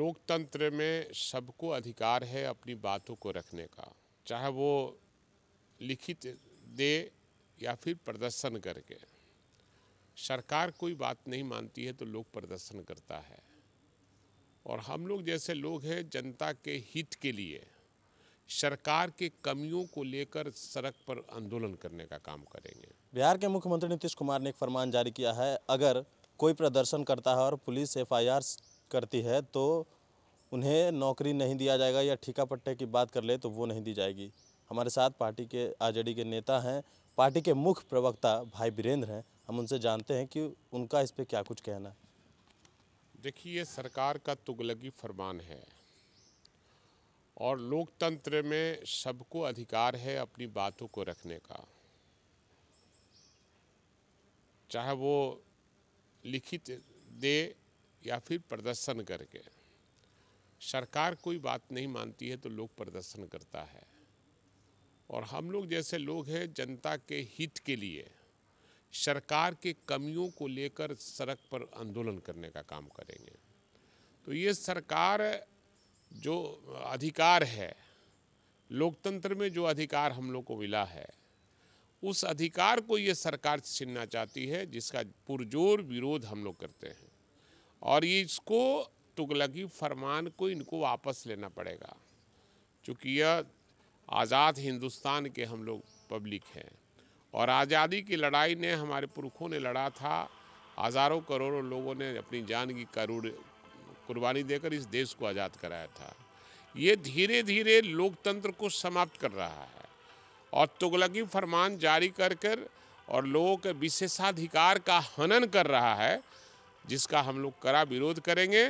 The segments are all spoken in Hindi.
लोकतंत्र में सबको अधिकार है अपनी बातों को रखने का चाहे वो लिखित दे या फिर प्रदर्शन करके सरकार कोई बात नहीं मानती है तो लोग प्रदर्शन करता है और हम लोग जैसे लोग हैं जनता के हित के लिए सरकार के कमियों को लेकर सड़क पर आंदोलन करने का काम करेंगे बिहार के मुख्यमंत्री नीतीश कुमार ने एक फरमान जारी किया है अगर कोई प्रदर्शन करता है और पुलिस एफआईआर करती है तो उन्हें नौकरी नहीं दिया जाएगा या ठीका पट्टे की बात कर ले तो वो नहीं दी जाएगी हमारे साथ पार्टी के आरजेडी के नेता हैं पार्टी के मुख्य प्रवक्ता भाई वीरेंद्र हैं हम उनसे जानते हैं कि उनका इस पर क्या कुछ कहना देखिए ये सरकार का तुगलगी फरमान है और लोकतंत्र में सबको अधिकार है अपनी बातों को रखने का चाहे वो लिखित दे या फिर प्रदर्शन करके सरकार कोई बात नहीं मानती है तो लोग प्रदर्शन करता है और हम लोग जैसे लोग हैं जनता के हित के लिए सरकार के कमियों को लेकर सड़क पर आंदोलन करने का काम करेंगे तो ये सरकार जो अधिकार है लोकतंत्र में जो अधिकार हम लोग को मिला है उस अधिकार को ये सरकार छीनना चाहती है जिसका पुरजोर विरोध हम लोग करते हैं और ये इसको तुगलकी फरमान को इनको वापस लेना पड़ेगा चूँकि यह आज़ाद हिंदुस्तान के हम लोग पब्लिक हैं और आज़ादी की लड़ाई ने हमारे पुरखों ने लड़ा था हज़ारों करोड़ों लोगों ने अपनी जान की करूर कुर्बानी देकर इस देश को आज़ाद कराया था ये धीरे धीरे लोकतंत्र को समाप्त कर रहा है और तुगलकी फरमान जारी कर कर और लोगों के विशेषाधिकार का हनन कर रहा है जिसका हम लोग कड़ा विरोध करेंगे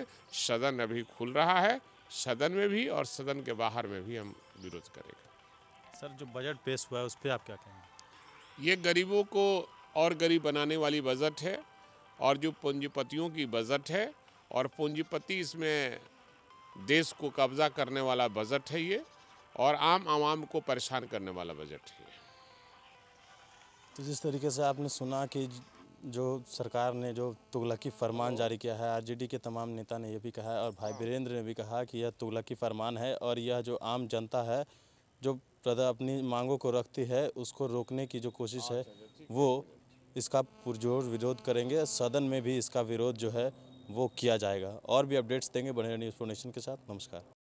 सदन अभी खुल रहा है सदन में भी और सदन के बाहर में भी हम विरोध करेंगे सर जो बजट पेश हुआ है उस पर आप क्या कहेंगे ये गरीबों को और गरीब बनाने वाली बजट है और जो पूंजीपतियों की बजट है और पूंजीपति इसमें देश को कब्जा करने वाला बजट है ये और आम आवाम को परेशान करने वाला बजट है तो जिस तरीके से आपने सुना कि जो सरकार ने जो तुगलकी फरमान जारी किया है आरजेडी के तमाम नेता ने यह भी कहा है और भाई वीरेंद्र हाँ। ने भी कहा कि यह तुगलकी फरमान है और यह जो आम जनता है जो प्रदा अपनी मांगों को रखती है उसको रोकने की जो कोशिश है अच्छा, अच्छा, वो इसका पुरजोर विरोध करेंगे सदन में भी इसका विरोध जो है वो किया जाएगा और भी अपडेट्स देंगे बने न्यूज़ फोनेशन के साथ नमस्कार